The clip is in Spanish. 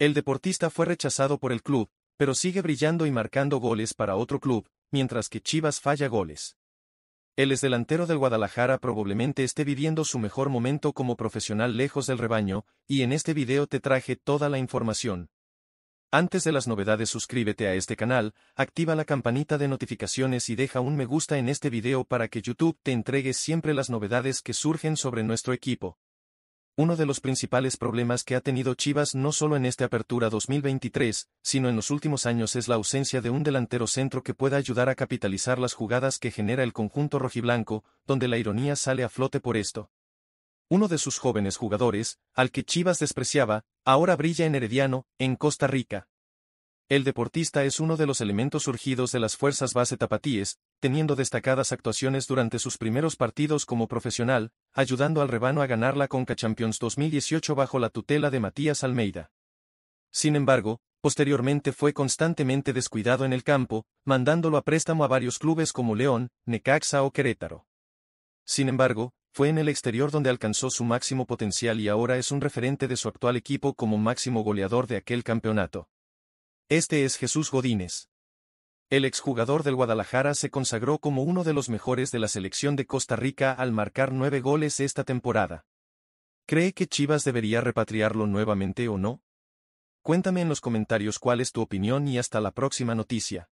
El deportista fue rechazado por el club, pero sigue brillando y marcando goles para otro club, mientras que Chivas falla goles. El delantero del Guadalajara probablemente esté viviendo su mejor momento como profesional lejos del rebaño, y en este video te traje toda la información. Antes de las novedades suscríbete a este canal, activa la campanita de notificaciones y deja un me gusta en este video para que YouTube te entregue siempre las novedades que surgen sobre nuestro equipo. Uno de los principales problemas que ha tenido Chivas no solo en esta apertura 2023, sino en los últimos años es la ausencia de un delantero centro que pueda ayudar a capitalizar las jugadas que genera el conjunto rojiblanco, donde la ironía sale a flote por esto. Uno de sus jóvenes jugadores, al que Chivas despreciaba, ahora brilla en Herediano, en Costa Rica. El deportista es uno de los elementos surgidos de las fuerzas base tapatíes, teniendo destacadas actuaciones durante sus primeros partidos como profesional, ayudando al rebano a ganar la Conca Champions 2018 bajo la tutela de Matías Almeida. Sin embargo, posteriormente fue constantemente descuidado en el campo, mandándolo a préstamo a varios clubes como León, Necaxa o Querétaro. Sin embargo, fue en el exterior donde alcanzó su máximo potencial y ahora es un referente de su actual equipo como máximo goleador de aquel campeonato. Este es Jesús Godínez. El exjugador del Guadalajara se consagró como uno de los mejores de la selección de Costa Rica al marcar nueve goles esta temporada. ¿Cree que Chivas debería repatriarlo nuevamente o no? Cuéntame en los comentarios cuál es tu opinión y hasta la próxima noticia.